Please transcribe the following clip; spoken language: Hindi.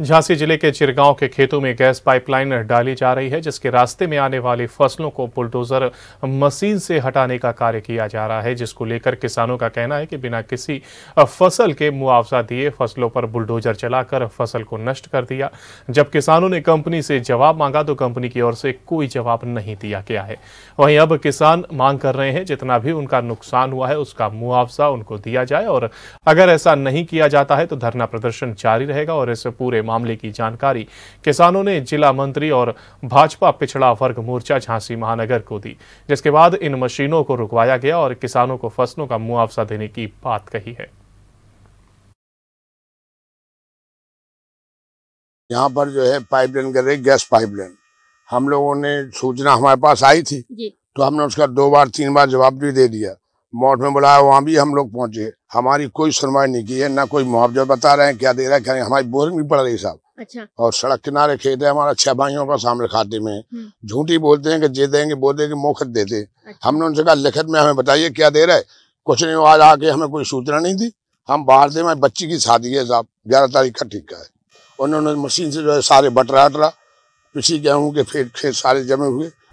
झांसी जिले के चिरगांव के खेतों में गैस पाइपलाइन डाली जा रही है जिसके रास्ते में आने वाली फसलों को बुलडोजर मशीन से हटाने का कार्य किया जा रहा है जिसको लेकर किसानों का कहना है कि बिना किसी फसल के मुआवजा दिए फसलों पर बुलडोजर चलाकर फसल को नष्ट कर दिया जब किसानों ने कंपनी से जवाब मांगा तो कंपनी की ओर से कोई जवाब नहीं दिया गया है वहीं अब किसान मांग कर रहे हैं जितना भी उनका नुकसान हुआ है उसका मुआवजा उनको दिया जाए और अगर ऐसा नहीं किया जाता है तो धरना प्रदर्शन जारी रहेगा और इस पूरे मामले की जानकारी किसानों ने जिला मंत्री और भाजपा पिछड़ा वर्ग मोर्चा झांसी महानगर को दी जिसके बाद इन मशीनों को रुकवाया गया और किसानों को फसलों का मुआवजा देने की बात कही है यहाँ पर जो है पाइपलाइन कर रहे गैस पाइपलाइन हम लोगों ने सूचना हमारे पास आई थी तो हमने उसका दो बार तीन बार जवाब भी दे दिया मौत में बुलाया वहाँ भी हम लोग पहुंचे हमारी कोई सुनवाई नहीं की है ना कोई मुआवजा बता रहे हैं क्या दे रहा है क्या नहीं हमारी बोरिंग भी पड़ रही है साहब अच्छा और सड़क किनारे खेत है हमारा छह भाइयों का सामने खाते में हम्म। झूठी बोलते हैं कि जे देंगे बोल देंगे मोखत देते अच्छा। हमने उनसे कहा लिखित में हमें बताइए क्या दे रहा है कुछ नहीं आज आके हमें कोई सूचना नहीं दी हम बाहर थे हमारी बच्ची की शादी है साहब ग्यारह तारीख का ठीक का है उन्होंने मशीन से जो है सारे बटरा अटरा पिछी गेहूँ के खेत सारे जमे हुए